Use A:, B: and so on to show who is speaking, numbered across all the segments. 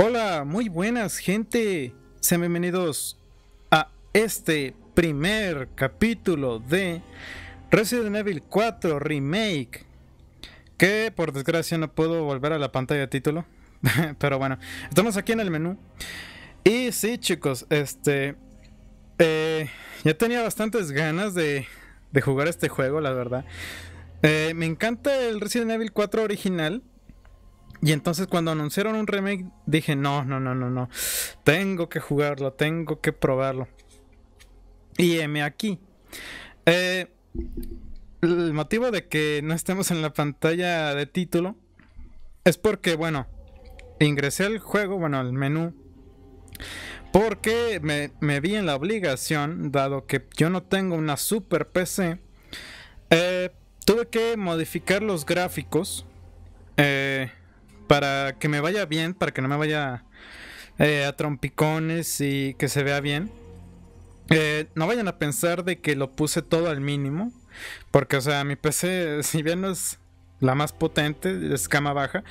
A: Hola, muy buenas gente. Sean bienvenidos a este primer capítulo de Resident Evil 4 Remake. Que por desgracia no puedo volver a la pantalla de título. Pero bueno, estamos aquí en el menú. Y sí, chicos, este. Eh, ya tenía bastantes ganas de, jugar este juego, la verdad. Eh, me encanta el Resident Evil 4 original. Y entonces cuando anunciaron un remake dije, no, no, no, no, no. Tengo que jugarlo, tengo que probarlo. Y me aquí. Eh, el motivo de que no estemos en la pantalla de título es porque, bueno, ingresé al juego, bueno, al menú. Porque me, me vi en la obligación, dado que yo no tengo una super PC, eh, tuve que modificar los gráficos. Eh, para que me vaya bien, para que no me vaya eh, a trompicones y que se vea bien. Eh, no vayan a pensar de que lo puse todo al mínimo, porque o sea, mi PC, si bien no es la más potente, es cama baja,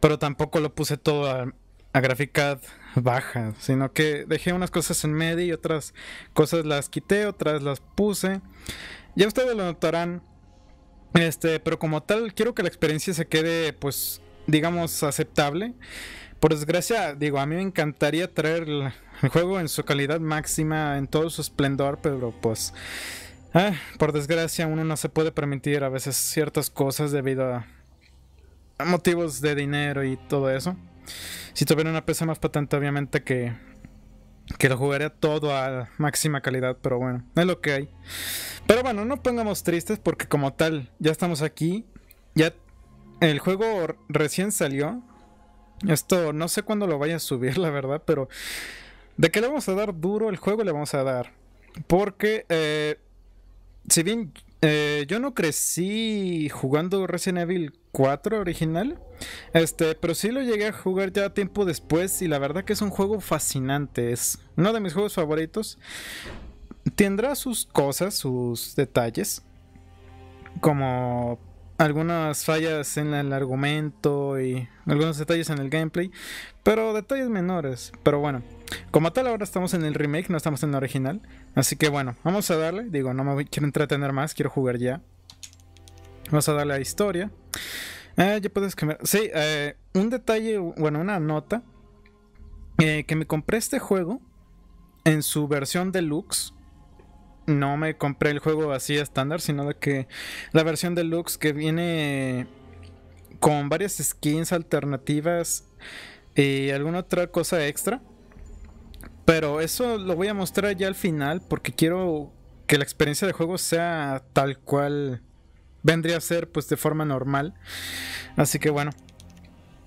A: pero tampoco lo puse todo a, a baja, sino que dejé unas cosas en medio y otras cosas las quité, otras las puse. Ya ustedes lo notarán. Este, pero como tal, quiero que la experiencia se quede pues digamos, aceptable. Por desgracia, digo, a mí me encantaría traer el juego en su calidad máxima, en todo su esplendor, pero pues, ah, por desgracia, uno no se puede permitir a veces ciertas cosas debido a, motivos de dinero y todo eso. Si tuviera una pesa más patente, obviamente que, que lo jugaría todo a máxima calidad, pero bueno, es lo que hay. Pero bueno, no pongamos tristes porque como tal, ya estamos aquí, ya el juego recién salió. Esto no sé cuándo lo vaya a subir, la verdad, pero de que le vamos a dar duro el juego le vamos a dar. Porque eh, si bien eh, yo no crecí jugando Resident Evil 4 original, este, pero sí lo llegué a jugar ya tiempo después y la verdad que es un juego fascinante, es uno de mis juegos favoritos. Tendrá sus cosas, sus detalles, como algunas fallas en el argumento y algunos detalles en el gameplay, pero detalles menores. Pero bueno, como tal ahora estamos en el remake, no estamos en el original, así que bueno, vamos a darle, digo, no me quiero entretener más, quiero jugar ya. Vamos a darle a historia. Eh, ya puedes cambiar. Sí, eh, un detalle, bueno, una nota. Eh, que me compré este juego en su versión deluxe no me compré el juego así estándar, sino de que la versión deluxe que viene con varias skins alternativas y alguna otra cosa extra. Pero eso lo voy a mostrar ya al final porque quiero que la experiencia de juego sea tal cual vendría a ser pues de forma normal. Así que bueno.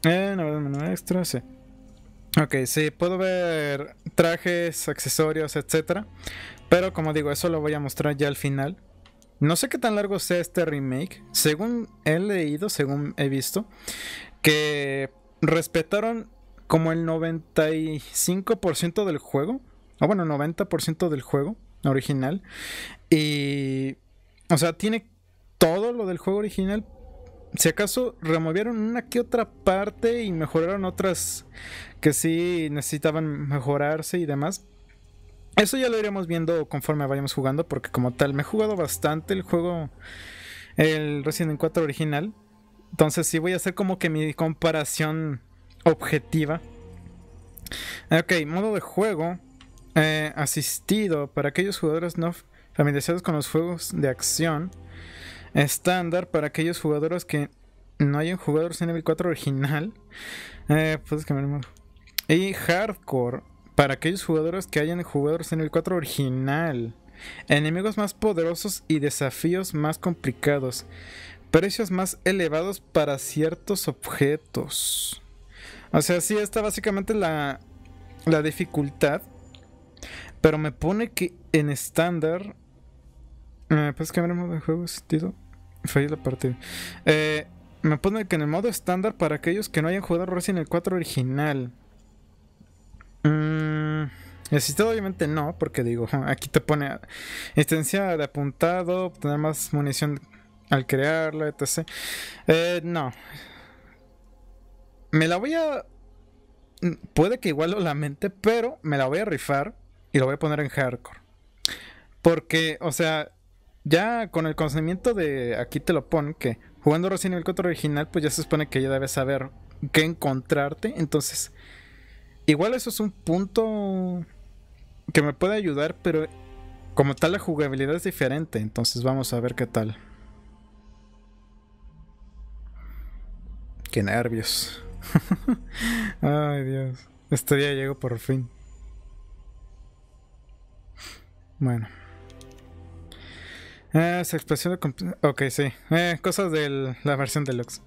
A: Eh, no, no, extra, sí. Ok, sí, puedo ver trajes, accesorios, etcétera. Pero como digo, eso lo voy a mostrar ya al final. No sé qué tan largo sea este remake. Según he leído, según he visto, que respetaron como el 95% del juego. O bueno, 90% del juego original. Y... O sea, tiene todo lo del juego original. Si acaso removieron una que otra parte y mejoraron otras que sí necesitaban mejorarse y demás. Eso ya lo iremos viendo conforme vayamos jugando, porque como tal, me he jugado bastante el juego, el Resident Evil 4 original. Entonces sí voy a hacer como que mi comparación objetiva. Ok, modo de juego eh, asistido para aquellos jugadores no familiarizados con los juegos de acción. Estándar para aquellos jugadores que no hayan jugado Resident Evil 4 original. Eh, pues y hardcore para aquellos jugadores que hayan jugado en el 4 original. Enemigos más poderosos y desafíos más complicados. Precios más elevados para ciertos objetos. O sea, sí, está básicamente la, la dificultad. Pero me pone que en estándar... Eh, pues que el modo de juego, sentido. la partida. Eh, me pone que en el modo estándar para aquellos que no hayan jugado recién el 4 original. Mm, necesito obviamente no, porque digo, aquí te pone instancia de apuntado, obtener más munición al crearlo etc. Eh, no. Me la voy a... Puede que igual lo lamente, pero me la voy a rifar y lo voy a poner en hardcore. Porque, o sea, ya con el conocimiento de aquí te lo ponen que jugando Resident Evil 4 original, pues ya se supone que ya debes saber qué encontrarte. Entonces, Igual eso es un punto que me puede ayudar, pero como tal la jugabilidad es diferente, entonces vamos a ver qué tal. Qué nervios. Ay Dios, este día llego por fin. Bueno. Eh, ah, esa expresión de... Ok, sí. Eh, cosas de la versión deluxe.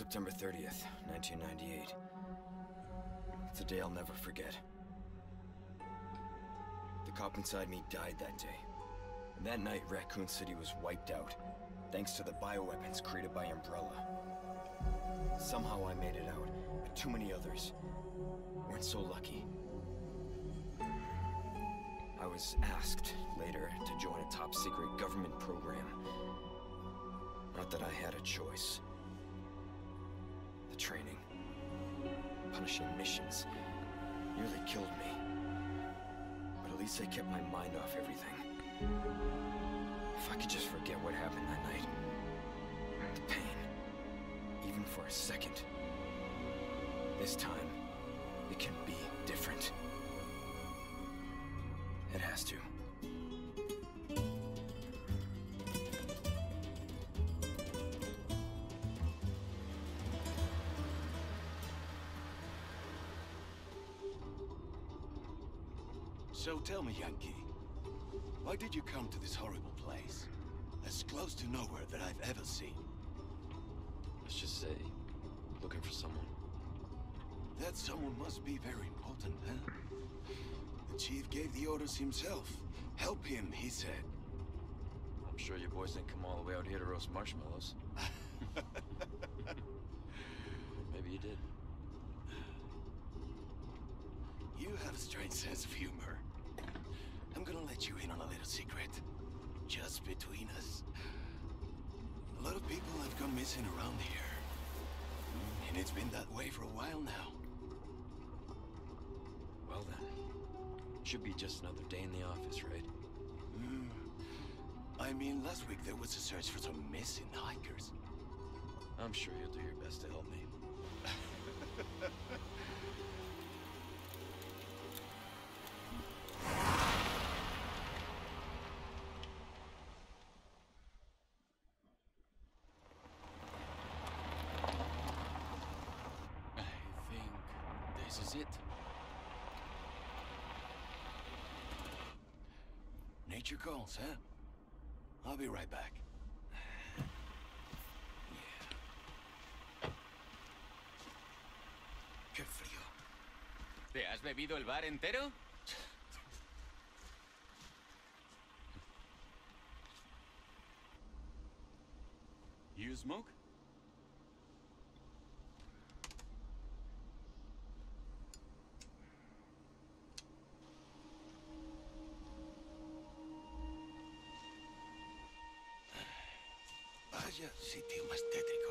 A: September 30th, 1998. It's a day I'll never forget. The cop inside me died that day. And that night, Raccoon City was wiped out, thanks to the bioweapons created by Umbrella. Somehow I made it out, but too many others weren't so lucky. I was asked later to join a top secret government program. Not that I had a choice. punishing missions. Nearly killed me. But at least I kept my mind off everything. If I could just forget what happened that night. The pain. Even for a second. This time, it can be different. It has to. So tell me, Yankee, why did you come to this horrible place? As close to nowhere that I've ever seen. Let's just say, looking for someone. That someone must be very important, huh? The chief gave the orders himself. Help him, he said. I'm sure you boys didn't come all the way out here to roast marshmallows. And it's been that way for a while now. Well then, should be just another day in the office, right? Mm. I mean, last week there was a search for some missing hikers. I'm sure you'll do your best to help me. Nature calls, huh? I'll be right back. Qué frío. ¿Te has bebido el bar entero? sitio más tétrico.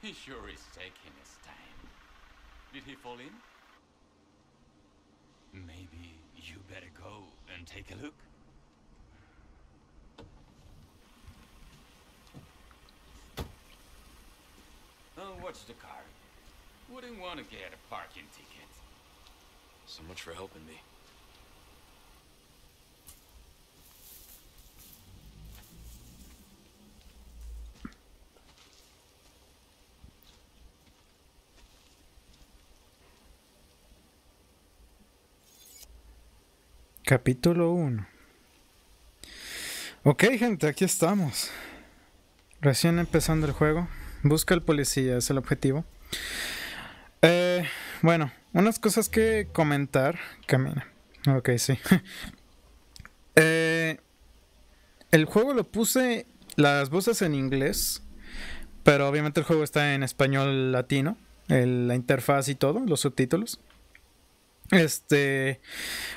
A: He sure is taking his time. Did he fall in? Maybe you better go and take a look. Oh, what's the car. Wouldn't want to get a parking ticket. So much for helping me. Capítulo 1. Ok, gente, aquí estamos. Recién empezando el juego. Busca al policía, es el objetivo. Eh, bueno, unas cosas que comentar. Camina. Ok, sí. Eh, el juego lo puse las voces en inglés. Pero obviamente el juego está en español latino. la interfaz y todo, los subtítulos. Este,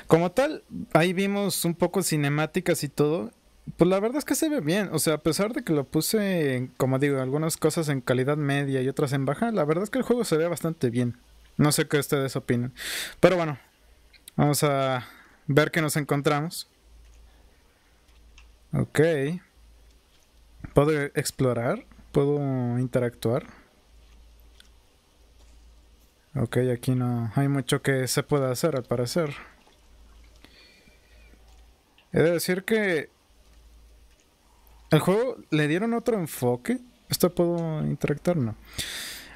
A: como tal, ahí vimos un poco cinemáticas y todo. Pues la verdad es que se ve bien, o sea, a pesar de que lo puse, como digo, algunas cosas en calidad media y otras en baja, la verdad es que el juego se ve bastante bien. No sé qué ustedes opinan. Pero bueno, vamos a ver qué nos encontramos. Ok. ¿Puedo explorar? ¿Puedo interactuar? Ok, aquí no hay mucho que se pueda hacer al parecer. He de decir que el juego le dieron otro enfoque. Esto puedo interactuar, ¿no?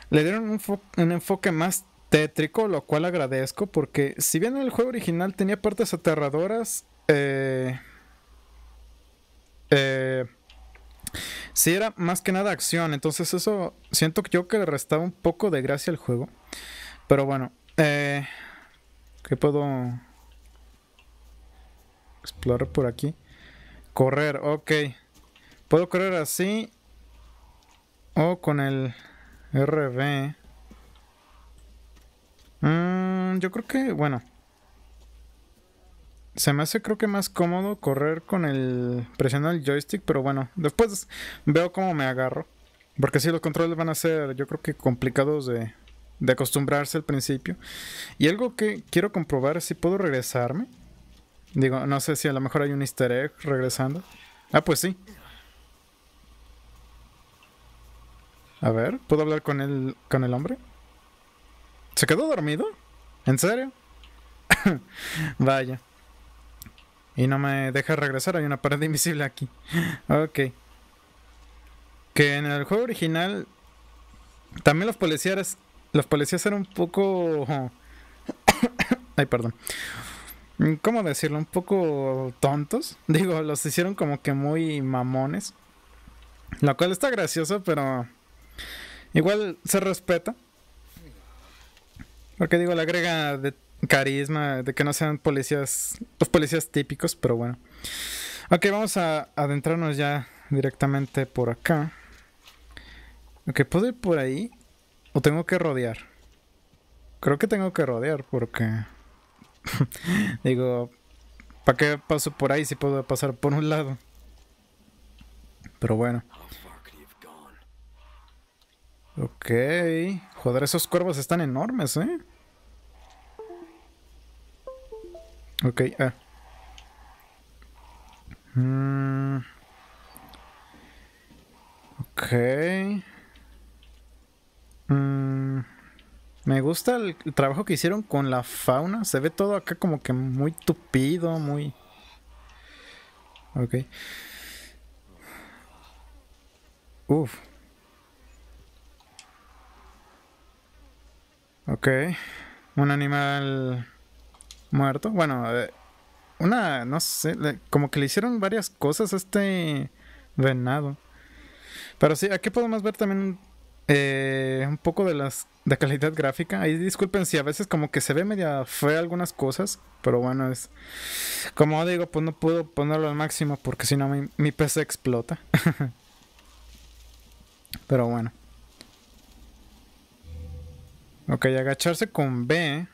A: Le dieron un, enfoque más tétrico, lo cual agradezco porque si bien el juego original tenía partes aterradoras, eh, eh, Si era más que nada acción, entonces eso siento yo que le restaba un poco de gracia al juego. Pero bueno, eh, ¿qué puedo explorar por aquí? Correr, ok. Puedo correr así o con el RB. Mm, yo creo que, bueno. Se me hace creo que más cómodo correr con el... presionando el joystick, pero bueno, después veo cómo me agarro. Porque si los controles van a ser, yo creo que complicados de, de acostumbrarse al principio. Y algo que quiero comprobar es si puedo regresarme. Digo, no sé si a lo mejor hay un easter egg regresando. Ah, pues sí. A ver, ¿puedo hablar con el, con el hombre? ¿Se quedó dormido? ¿En serio? Vaya. Y no me deja regresar, hay una pared invisible aquí. ok. Que en el juego original también los policías los policías eran un poco... Ay, perdón. ¿Cómo decirlo? Un poco tontos. Digo, los hicieron como que muy mamones. Lo cual está gracioso, pero... Igual se respeta. Porque digo, le agrega de carisma, de que no sean policías, los policías típicos, pero bueno. Ok, vamos a adentrarnos ya directamente por acá. Ok, ¿puedo ir por ahí? O tengo que rodear. Creo que tengo que rodear porque... Digo, ¿para qué paso por ahí si puedo pasar por un lado? Pero bueno. Ok. Joder, esos cuervos están enormes, ¿eh? Ok, ah. Mm. Ok. Mm, me gusta el, trabajo que hicieron con la fauna. Se ve todo acá como que muy tupido, muy... Ok. Uf. Ok. Un animal muerto. Bueno, eh, una, no sé, como que le hicieron varias cosas a este venado. Pero sí, aquí podemos ver también eh, un poco de las de calidad gráfica. Ahí disculpen si a veces como que se ve media fea algunas cosas, pero bueno, es como digo, pues no puedo ponerlo al máximo porque si no mi, mi PC explota. pero bueno. Ok, agacharse con B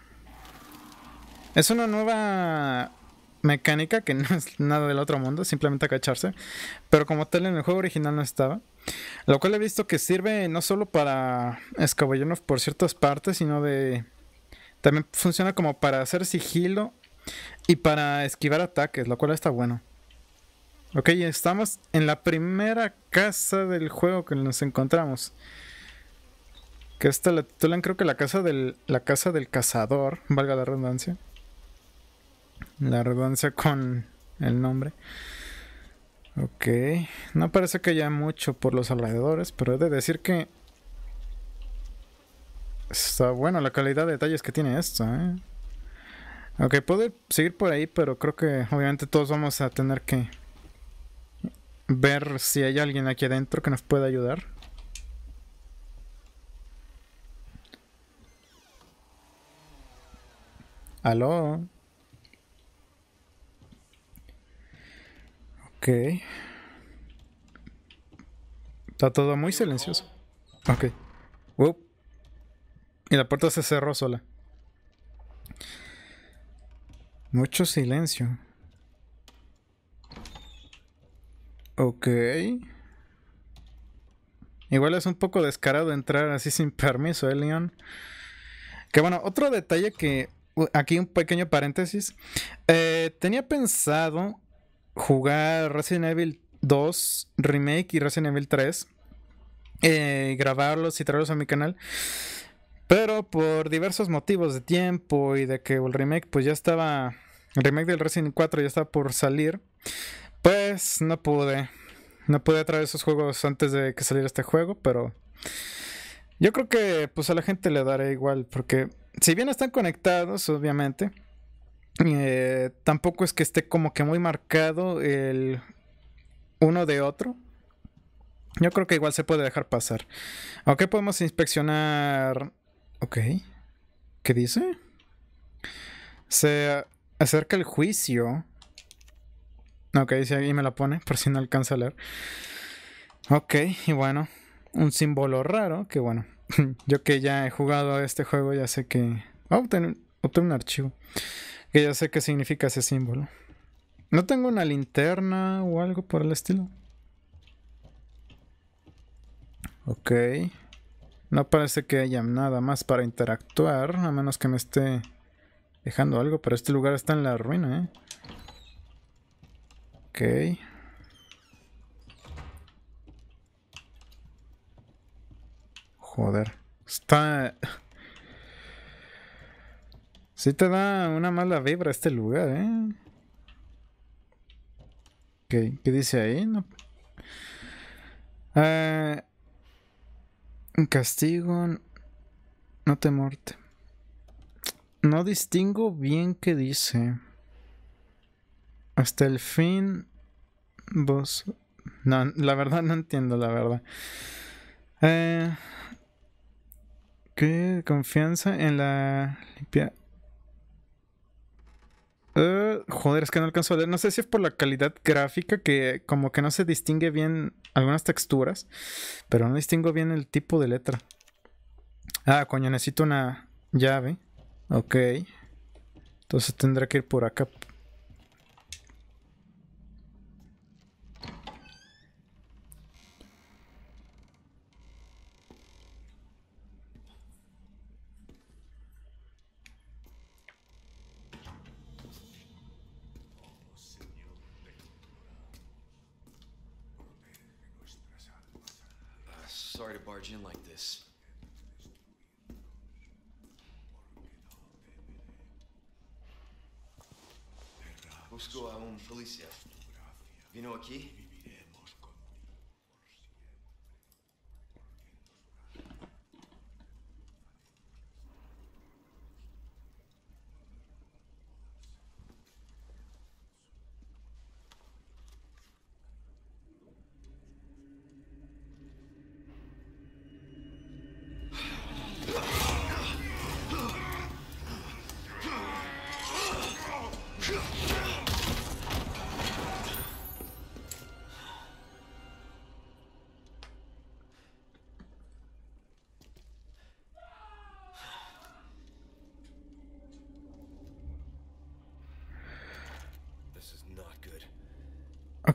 A: es una nueva mecánica que no es nada del otro mundo, simplemente acacharse pero como tal en el juego original no estaba. Lo cual he visto que sirve no solo para escabullirnos por ciertas partes, sino de... También funciona como para hacer sigilo y para esquivar ataques, lo cual está bueno. Ok, estamos en la primera casa del juego que nos encontramos. Que esta la titulan creo que la casa del, la casa del cazador, valga la redundancia la redundancia con el nombre. Ok, no parece que haya mucho por los alrededores, pero he de decir que está bueno la calidad de detalles que tiene esto. ¿eh? Ok, puedo seguir por ahí, pero creo que obviamente todos vamos a tener que ver si hay alguien aquí adentro que nos pueda ayudar. Aló. Ok. Está todo muy silencioso. Ok. Y la puerta se cerró sola. Mucho silencio. Ok. Igual es un poco descarado entrar así sin permiso, ¿eh, Leon? Que bueno, otro detalle que... Aquí un pequeño paréntesis. Eh, tenía pensado jugar Resident Evil 2 Remake y Resident Evil 3, eh, grabarlos y traerlos a mi canal. Pero por diversos motivos de tiempo y de que el remake pues ya estaba, el remake del Resident Evil 4 ya estaba por salir, pues no pude. No pude traer esos juegos antes de que saliera este juego, pero yo creo que pues a la gente le daré igual, porque si bien están conectados, obviamente, eh, tampoco es que esté como que muy marcado el uno de otro. Yo creo que igual se puede dejar pasar. Aunque podemos inspeccionar. Ok. ¿Qué dice? Se acerca el juicio. Ok, dice ahí me la pone, por si no alcanza a leer. Ok, y bueno. Un símbolo raro, que bueno. Yo que ya he jugado a este juego, ya sé que. Oh, un archivo. Que ya sé qué significa ese símbolo. No tengo una linterna o algo por el estilo. Ok. No parece que haya nada más para interactuar, a menos que me esté dejando algo, pero este lugar está en la ruina, ¿eh? Ok. Joder. Está... Sí te da una mala vibra este lugar, ¿eh? Ok, ¿Qué dice ahí? Eh, castigo. No te muerte. No distingo bien qué dice. Hasta el fin. Vos. No, la verdad no entiendo, la verdad. Eh, ¿Qué confianza en la limpieza? Eh, joder, es que no alcanzo a leer. No sé si es por la calidad gráfica que como que no se distingue bien algunas texturas, pero no distingo bien el tipo de letra. Ah, coño, necesito una llave. Ok. Entonces tendré que ir por acá.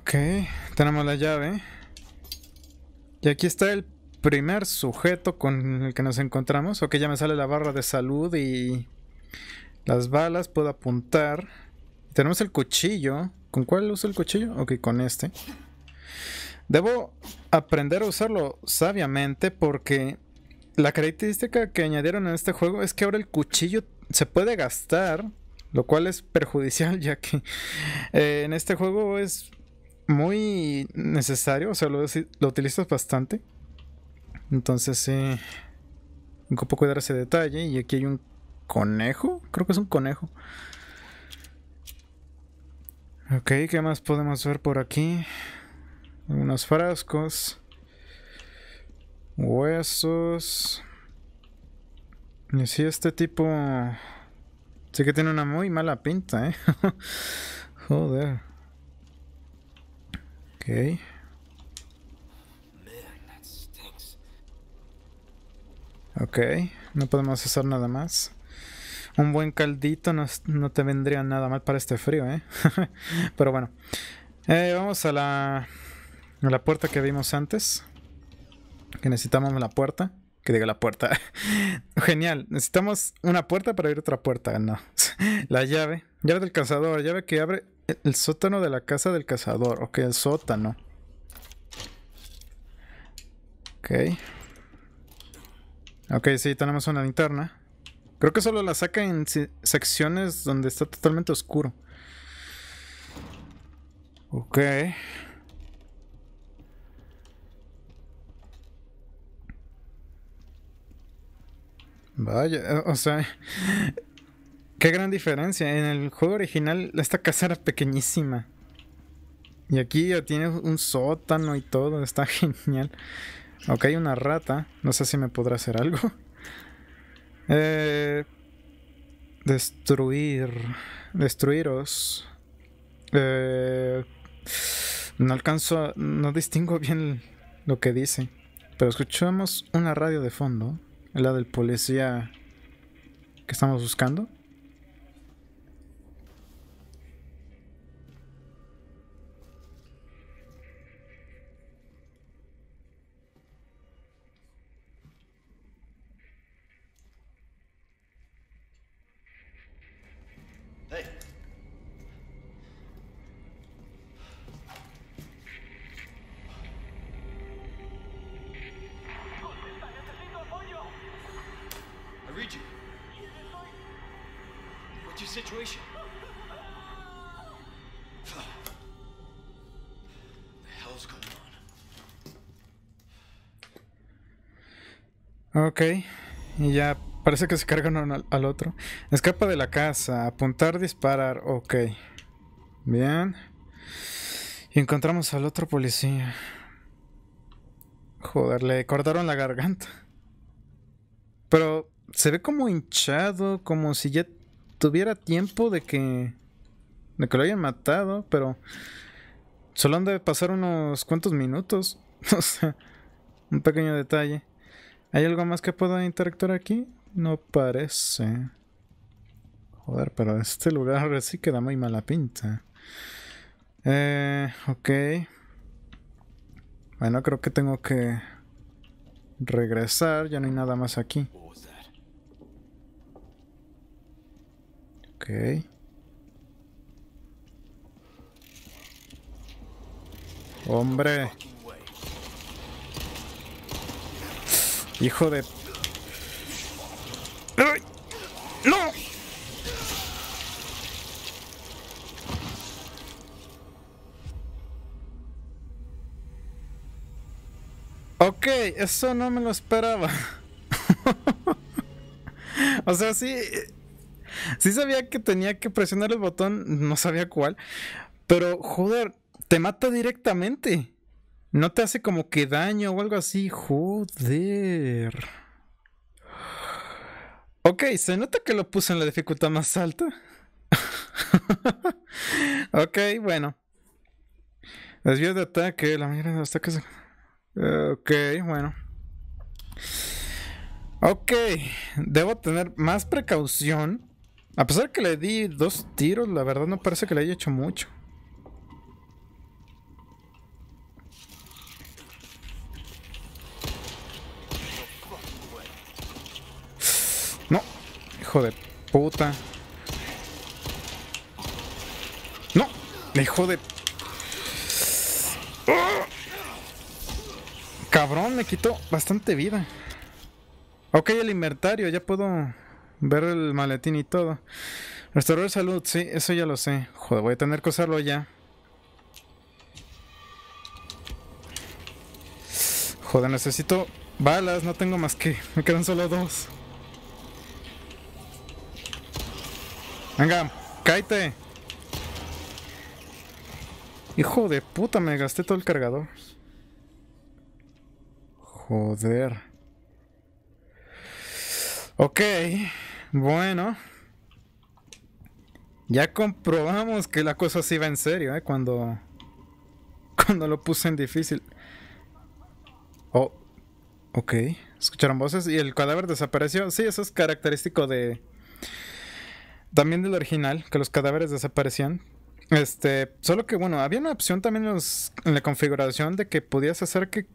A: Ok, tenemos la llave. Y aquí está el primer sujeto con el que nos encontramos. Ok, ya me sale la barra de salud y las balas, puedo apuntar. Tenemos el cuchillo. ¿Con cuál uso el cuchillo? Ok, con este. Debo aprender a usarlo sabiamente porque la característica que añadieron en este juego es que ahora el cuchillo se puede gastar, lo cual es perjudicial ya que eh, en este juego es muy necesario, o sea, lo, utilizas bastante. Entonces, eh, poco cuidar ese detalle. Y aquí hay un conejo, creo que es un conejo. Ok, ¿qué más podemos ver por aquí? Unos frascos. Huesos. Y si este tipo... Sí que tiene una muy mala pinta, ¿eh? Joder. Okay. Ok, no podemos hacer nada más. Un buen caldito no, te vendría nada mal para este frío, ¿eh? Pero bueno. Eh, vamos a la, a la puerta que vimos antes. Que necesitamos la puerta. Que diga la puerta. Genial. Necesitamos una puerta para abrir otra puerta. No. la llave. Llave del cazador. Llave que abre el sótano de la casa del cazador. Ok, el sótano. Ok. Ok, sí, tenemos una linterna. Creo que solo la saca en secciones donde está totalmente oscuro. Ok. Vaya, o sea, Qué gran diferencia. En el juego original esta casa era pequeñísima. Y aquí ya tiene un sótano y todo. Está genial. Aunque hay una rata. No sé si me podrá hacer algo. Eh, destruir. Destruiros. Eh, no alcanzo a, No distingo bien lo que dice. Pero escuchamos una radio de fondo. La del policía que estamos buscando. Ok, y ya parece que se cargan al otro. Escapa de la casa, apuntar, disparar, ok. Bien. Y encontramos al otro policía. Joder, le cortaron la garganta. Pero se ve como hinchado, como si ya tuviera tiempo de que. de que lo hayan matado, pero. Solo han de pasar unos cuantos minutos. O sea, un pequeño detalle. ¿Hay algo más que pueda interactuar aquí? No parece. Joder, pero este lugar sí queda muy mala pinta. Eh, ok. Bueno, creo que tengo que regresar. Ya no hay nada más aquí. Ok. Hombre. Hijo de... ¡No! Ok, eso no me lo esperaba. o sea, sí... Sí sabía que tenía que presionar el botón, no sabía cuál. Pero, joder, te mata directamente. No te hace como que daño o algo así. Joder. Ok, se nota que lo puse en la dificultad más alta. ok, bueno. Desvío de ataque, la mayoría de los ataques. Ok, bueno. Ok, debo tener más precaución. A pesar que le di dos tiros, la verdad no parece que le haya hecho mucho. de puta. No, hijo de... Cabrón, me quitó bastante vida. Ok, el inventario, ya puedo ver el maletín y todo. Restaurar salud, sí, eso ya lo sé. Joder, voy a tener que usarlo ya. Joder, necesito balas, no tengo más que... Me quedan solo dos. Venga, cállate. Hijo de puta, me gasté todo el cargador. Joder. Ok, bueno. Ya comprobamos que la cosa sí va en serio, ¿eh? Cuando... Cuando lo puse en difícil. Oh, ok. ¿Escucharon voces? ¿Y el cadáver desapareció? Sí, eso es característico de también del original, que los cadáveres desaparecían. Este, solo que bueno, había una opción también en, la configuración de que podías hacer que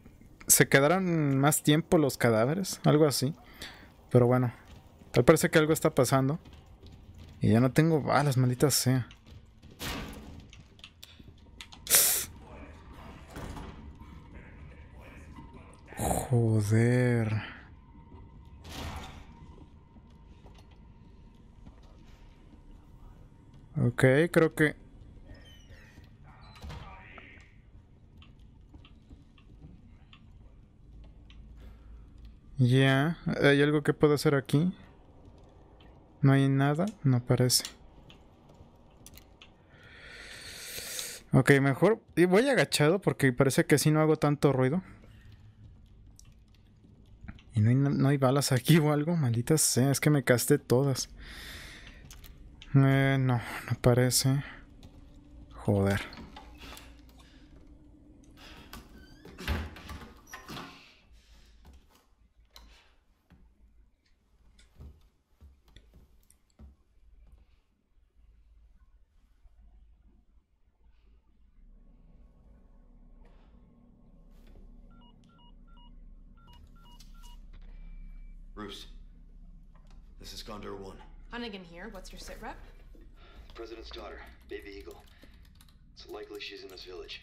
A: se quedaran más tiempo los cadáveres, algo así. Pero bueno, tal parece que algo está pasando. Y ya no tengo balas, malditas sea. Joder. Ok, creo que... Ya, ¿hay algo que puedo hacer aquí? ¿No hay nada? No parece. Ok, mejor... Y voy agachado porque parece que así no hago tanto ruido. Y no hay, balas aquí o algo, maldita sea, es que me casté todas. Eh, no, no parece. Joder. Mr. Sitrep? The president's daughter, Baby Eagle. It's likely she's in this village.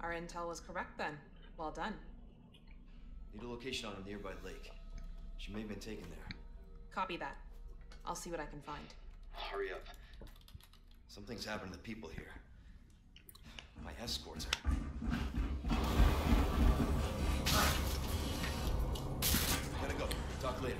A: Our intel was correct then. Well done. Need a location on a nearby lake. She may have been taken there. Copy that. I'll see what I can find. Hurry up. Something's happened to the people here. My escorts are. Gotta go. Talk later.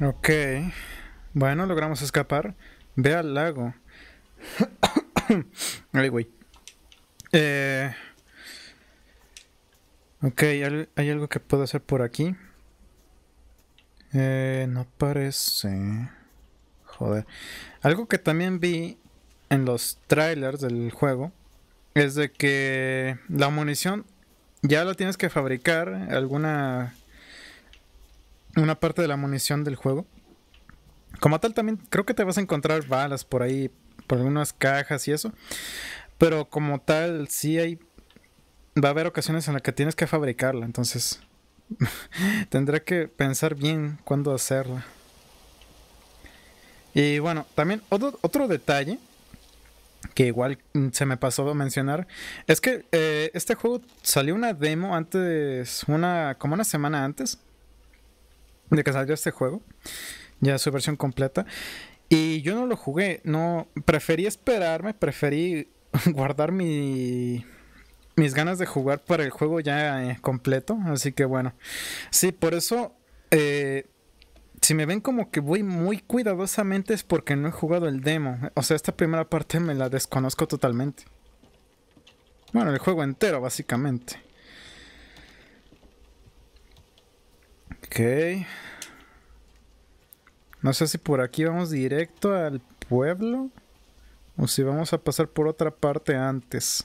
A: Ok. Bueno, logramos escapar. Ve al lago. Ay, güey. Eh, ok, hay algo que puedo hacer por aquí. Eh, no parece. Joder. Algo que también vi en los trailers del juego es de que la munición ya la tienes que fabricar alguna una parte de la munición del juego. Como tal también creo que te vas a encontrar balas por ahí, por algunas cajas y eso. Pero como tal, sí hay. Va a haber ocasiones en las que tienes que fabricarla, entonces. tendré que pensar bien cuándo hacerla. Y bueno, también otro, otro detalle que igual mm, se me pasó a mencionar, es que eh, este juego salió una demo antes, una como una semana antes de que salió este juego, ya su versión completa, y yo no lo jugué, no preferí esperarme, preferí guardar mi mis ganas de jugar para el juego ya eh, completo. Así que bueno. Sí, por eso. Eh, si me ven como que voy muy cuidadosamente es porque no he jugado el demo. O sea, esta primera parte me la desconozco totalmente. Bueno, el juego entero, básicamente. Ok. No sé si por aquí vamos directo al pueblo. O si vamos a pasar por otra parte antes.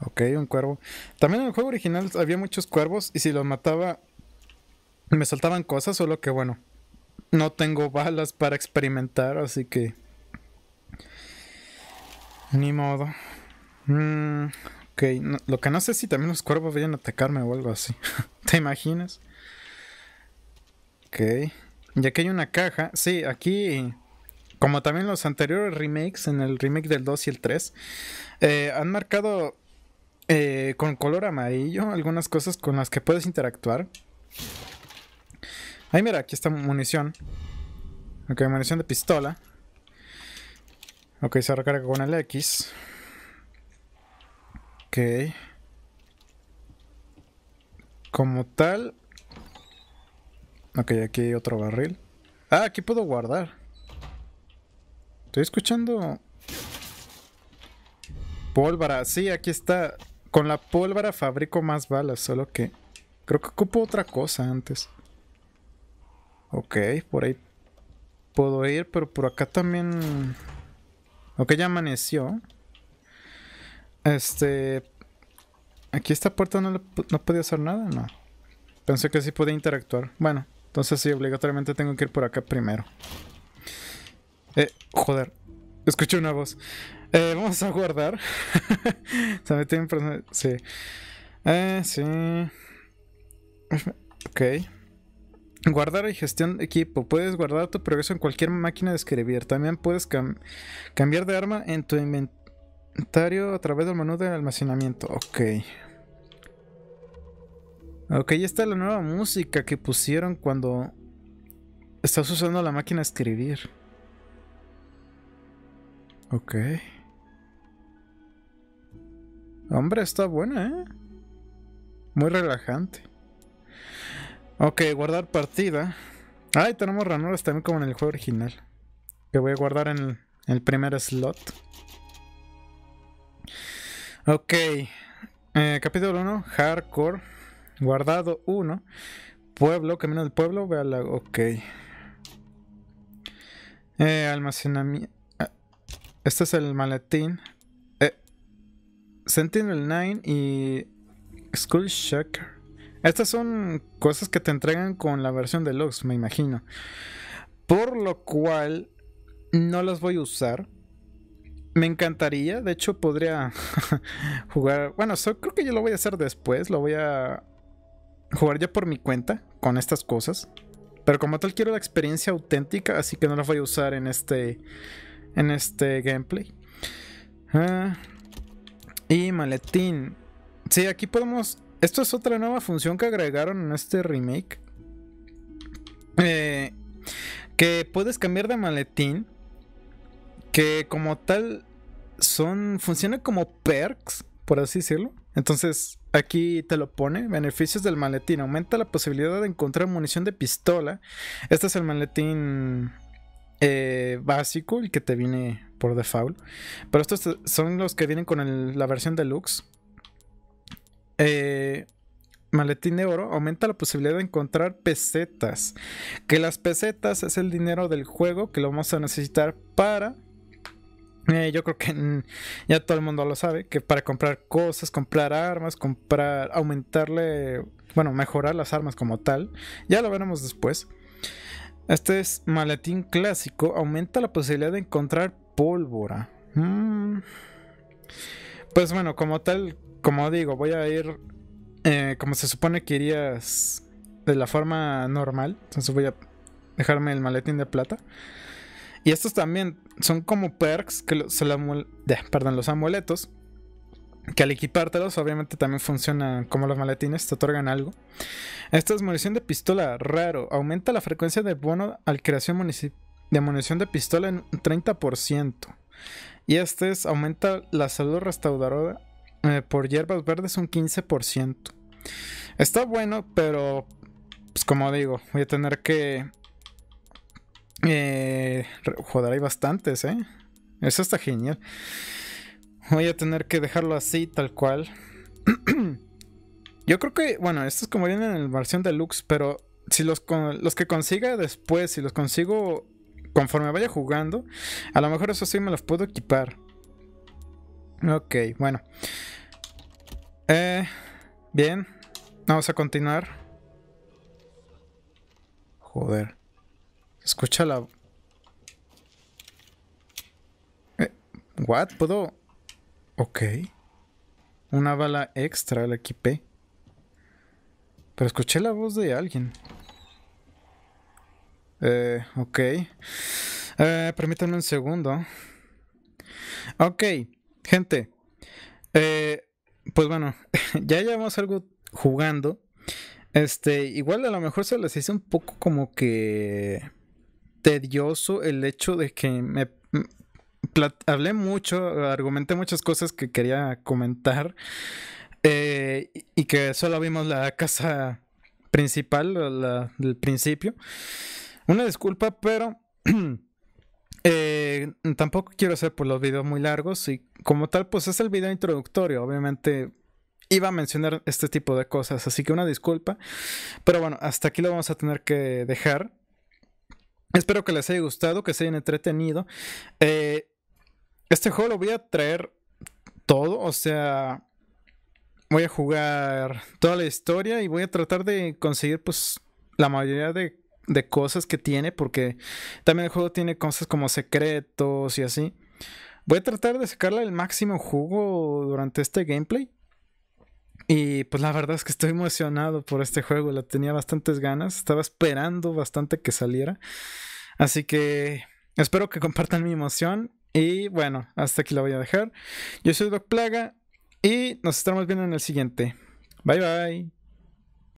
A: Ok, un cuervo. También en el juego original había muchos cuervos y si los mataba me saltaban cosas, solo que bueno, no tengo balas para experimentar, así que... Ni modo. Mm, ok, lo que no sé es si también los cuervos vayan a atacarme o algo así. ¿Te imaginas? Ok. Y aquí hay una caja. Sí, aquí como también los anteriores remakes, en el remake del 2 y el 3, eh, han marcado eh, con color amarillo algunas cosas con las que puedes interactuar. Ahí mira, aquí está munición. Ok, munición de pistola. Ok, se recarga con el X. Ok. Como tal. Ok, aquí hay otro barril. Ah, aquí puedo guardar. Estoy escuchando... pólvora sí, aquí está. Con la pólvora fabrico más balas, solo que... Creo que ocupo otra cosa antes. Ok, por ahí puedo ir, pero por acá también... Ok, ya amaneció. Este... Aquí esta puerta no, no podía hacer nada, no. Pensé que sí podía interactuar. Bueno, entonces sí, obligatoriamente tengo que ir por acá primero. Eh, joder. Escuché una voz. Eh, vamos a guardar. Se metió en persona. Sí. Eh, sí. Ok. Guardar y gestión de equipo. Puedes guardar tu progreso en cualquier máquina de escribir. También puedes cambiar de arma en tu inventario a través del menú de almacenamiento. Ok. Ok, ya está la nueva música que pusieron cuando estás usando la máquina de escribir. Ok. Hombre, está buena, ¿eh? Muy relajante. Ok, guardar partida. Ay, tenemos ranuras también como en el juego original. Que voy a guardar en el, primer slot. Ok. Eh, capítulo 1, Hardcore. Guardado 1. Pueblo, camino del pueblo, ve la... la... Ok. Eh, almacenamiento. Este es el maletín. Eh, Sentinel 9 y Skull Shaker. Estas son cosas que te entregan con la versión deluxe, me imagino. Por lo cual, no las voy a usar. Me encantaría, de hecho podría jugar... Bueno, creo que yo lo voy a hacer después, lo voy a jugar ya por mi cuenta con estas cosas. Pero como tal quiero la experiencia auténtica, así que no las voy a usar en este en este gameplay. Ah, y maletín. Sí, aquí podemos... Esto es otra nueva función que agregaron en este remake. Eh, que puedes cambiar de maletín. Que como tal son... Funciona como perks, por así decirlo. Entonces, aquí te lo pone, beneficios del maletín, aumenta la posibilidad de encontrar munición de pistola. Este es el maletín eh, básico, el que te viene por default. Pero estos son los que vienen con la versión deluxe. Eh, maletín de oro aumenta la posibilidad de encontrar pesetas. Que las pesetas es el dinero del juego que lo vamos a necesitar para... Eh, yo creo que ya todo el mundo lo sabe, que para comprar cosas, comprar armas, comprar, aumentarle, bueno, mejorar las armas como tal, ya lo veremos después. Este es maletín clásico. Aumenta la posibilidad de encontrar pólvora. Mm. Pues bueno, como tal, como digo, voy a ir eh, como se supone que irías de la forma normal. Entonces voy a dejarme el maletín de plata. Y estos también son como perks que los, perdón, los amuletos que al equipártelos obviamente también funciona como los maletines, te otorgan algo. Esta es munición de pistola, raro, aumenta la frecuencia de bono al creación de munición de pistola en un 30%. Y este es aumenta la salud restauradora eh, por hierbas verdes un 15%. Está bueno, pero pues como digo, voy a tener que... Eh, joder, hay bastantes, ¿eh? Eso está genial. Voy a tener que dejarlo así, tal cual. Yo creo que, bueno, esto es como vienen en la versión deluxe, pero si los, los que consiga después, si los consigo conforme vaya jugando, a lo mejor eso sí me los puedo equipar. Ok, bueno. Eh, bien, vamos a continuar. Joder. Escucha la... Eh, ¿What? ¿Puedo...? Ok. Una bala extra la equipé. Pero escuché la voz de alguien. Eh, ok. Eh, permítanme un segundo. Ok, gente. Eh, pues bueno, ya llevamos algo jugando. Este, igual a lo mejor se les hizo un poco como que tedioso el hecho de que me hablé mucho, argumenté muchas cosas que quería comentar eh, y que solo vimos la casa principal, la, del principio. Una disculpa, pero eh, tampoco quiero hacer por pues, los videos muy largos y como tal, pues es el video introductorio, obviamente. Iba a mencionar este tipo de cosas, así que una disculpa. Pero bueno, hasta aquí lo vamos a tener que dejar. Espero que les haya gustado, que se hayan entretenido. Eh, este juego lo voy a traer todo, o sea, voy a jugar toda la historia y voy a tratar de conseguir pues la mayoría de, cosas que tiene, porque también el juego tiene cosas como secretos y así. Voy a tratar de sacarle el máximo jugo durante este gameplay. Y pues la verdad es que estoy emocionado por este juego, la tenía bastantes ganas, estaba esperando bastante que saliera. Así que espero que compartan mi emoción y bueno, hasta aquí la voy a dejar. Yo soy Doc Plaga y nos estamos viendo en el siguiente. Bye bye.